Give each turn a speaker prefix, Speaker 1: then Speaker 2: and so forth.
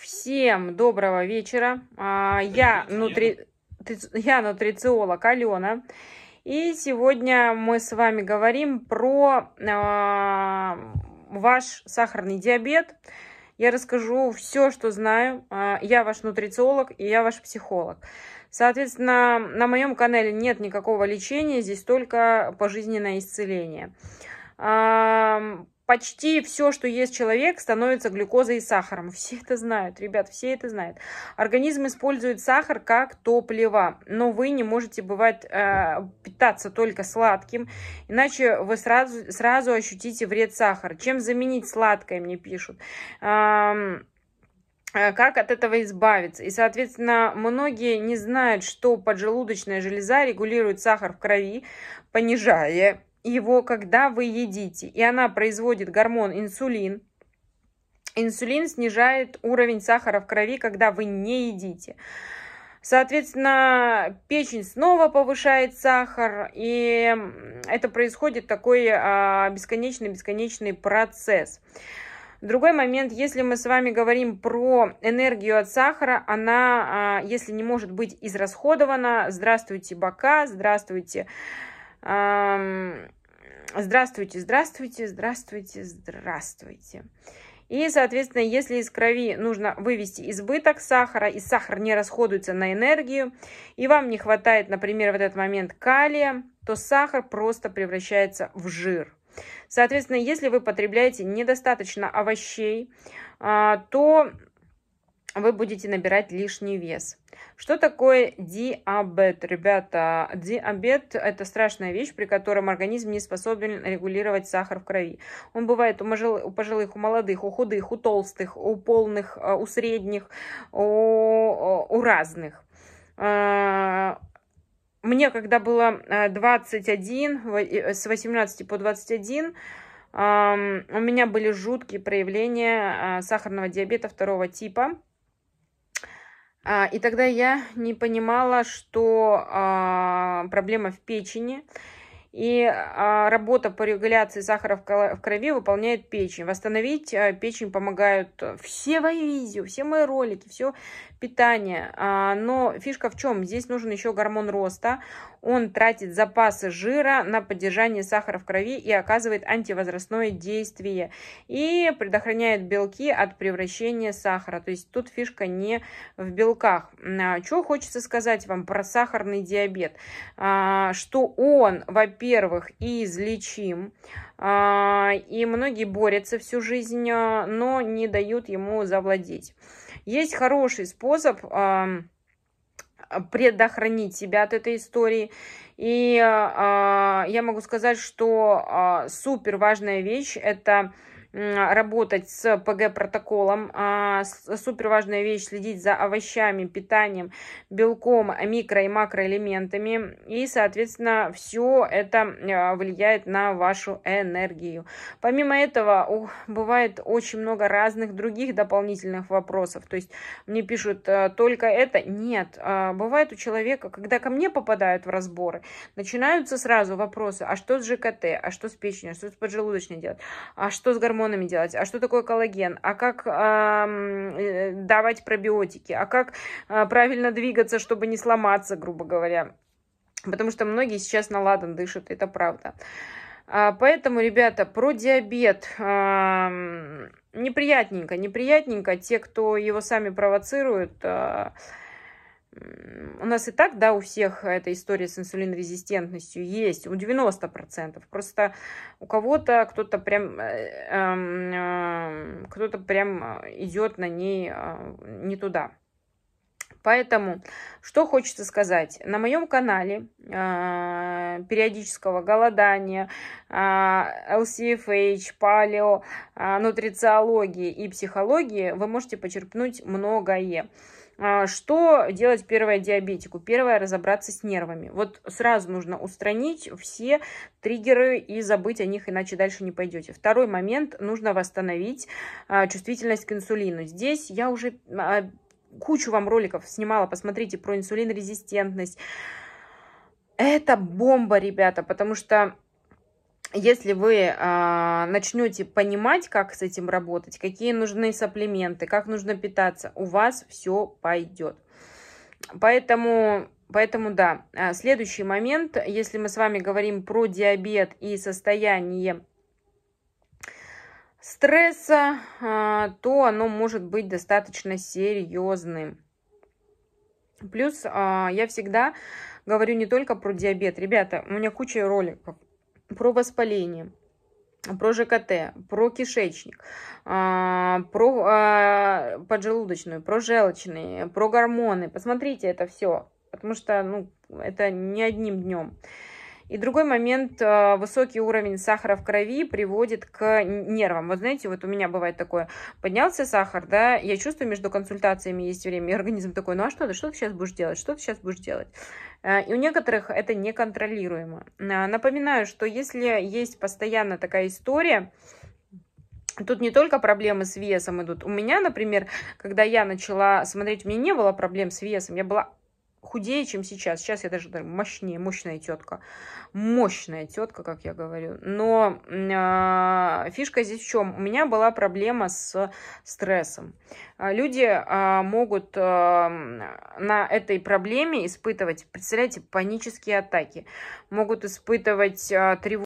Speaker 1: Всем доброго вечера. А, я, нутри... Я нутрициолог Алена. И сегодня мы с вами говорим про а, ваш сахарный диабет. Я расскажу все, что знаю. А, я ваш нутрициолог и я ваш психолог. Соответственно, на моем канале нет никакого лечения, здесь только пожизненное исцеление почти все, что есть человек, становится глюкозой и сахаром. Все это знают, ребят, все это знают. Организм использует сахар как топливо, но вы не можете бывать э, питаться только сладким, иначе вы сразу, сразу ощутите вред сахара. Чем заменить сладкое, мне пишут. Эм как от этого избавиться. И, соответственно, многие не знают, что поджелудочная железа регулирует сахар в крови, понижая его, когда вы едите. И она производит гормон инсулин. Инсулин снижает уровень сахара в крови, когда вы не едите. Соответственно, печень снова повышает сахар, и это происходит такой а, бесконечный-бесконечный процесс. Другой момент, если мы с вами говорим про энергию от сахара, она, а, если не может быть израсходована, здравствуйте бока, здравствуйте Здравствуйте, здравствуйте, здравствуйте, здравствуйте. И, соответственно, если из крови нужно вывести избыток сахара, и сахар не расходуется на энергию, и вам не хватает, например, в этот момент калия, то сахар просто превращается в жир. Соответственно, если вы потребляете недостаточно овощей, а, то вы будете набирать лишний вес. Что такое диабет? Ребята, диабет – это страшная вещь, при котором организм не способен регулировать сахар в крови. Он бывает у, пожилых, у молодых, у худых, у толстых, у полных, э, у средних, у, э, у разных. А, мне, когда было 21, э, с 18 по 21, у меня были жуткие проявления сахарного диабета второго типа – а, и тогда я не понимала, что а, проблема в печени. И а, работа по регуляции сахара в крови выполняет печень. Восстановить печень помогают все мои видео, все мои ролики, все питание. Но фишка в чем? Здесь нужен еще гормон роста. Он тратит запасы жира на поддержание сахара в крови и оказывает антивозрастное действие. И предохраняет белки от превращения сахара. То есть тут фишка не в белках. А, что хочется сказать вам про сахарный диабет? А, что он, во-первых, излечим. А, и многие борются всю жизнь, но не дают ему завладеть. Есть хороший способ а, предохранить себя от этой истории. И э, я могу сказать, что э, супер важная вещь это работать с ПГ-протоколом. А, суперважная вещь следить за овощами, питанием, белком, микро- и макроэлементами. И, соответственно, все это а, влияет на вашу энергию. Помимо этого, бывает очень много разных других дополнительных вопросов. То есть мне пишут э, только это. Нет, а, бывает у человека, когда ко мне попадают в разборы, начинаются сразу вопросы, а что с ЖКТ, а что с печенью, а что с поджелудочной делать, а что с гормонами гормонами делать, а что такое коллаген, а как э, давать пробиотики, а как э, правильно двигаться, чтобы не сломаться, грубо говоря. Потому что многие сейчас на ладан дышат, это правда. А, поэтому, ребята, про диабет неприятненько, неприятненько. Те, кто его сами провоцируют, а, у нас и так, да, у всех эта история с инсулинорезистентностью есть, у 90%. Просто у кого-то кто-то прям, э, эм, э, кто-то прям э, идет на ней э, не туда. Поэтому, что хочется сказать, на моем канале э, периодического голодания, э, LCFH, палео, э, нутрициологии и психологии вы можете почерпнуть многое. А, что делать первое диабетику? Первое – разобраться с нервами. Вот сразу нужно устранить все триггеры и забыть о них, иначе дальше не пойдете. Второй момент – нужно восстановить а, чувствительность к инсулину. Здесь я уже а, кучу вам роликов снимала, посмотрите, про инсулинорезистентность. Это бомба, ребята, потому что если вы э, а, начнете понимать, как с этим работать, какие нужны саплименты, как нужно питаться, у вас все пойдет. Поэтому, поэтому да, а, следующий момент, если мы с вами говорим про диабет и состояние стресса, э, то оно может быть достаточно серьезным. Плюс э, я всегда говорю не только про диабет. Ребята, у меня куча роликов про воспаление, про ЖКТ, про кишечник, а, про а, поджелудочную, про желчные, про гормоны. Посмотрите это все, потому что ну, это не одним днем. И другой момент, а, высокий уровень сахара в крови приводит к нервам. Вот знаете, вот у меня бывает такое, поднялся сахар, да, я чувствую, между консультациями есть время, и организм такой, ну а что ты, что ты сейчас будешь делать, что ты сейчас будешь делать? А, и у некоторых это неконтролируемо. А, напоминаю, что если есть постоянно такая история, Тут не только проблемы с весом идут. У меня, например, когда я начала смотреть, у меня не было проблем с весом. Я была худее, чем сейчас. Сейчас я даже, мощнее, мощная тетка. Мощная тетка, как я говорю. Но э, фишка здесь в чем? У меня была проблема с стрессом. А, люди э, могут э, на этой проблеме испытывать, представляете, панические атаки. Могут испытывать э, тревогу.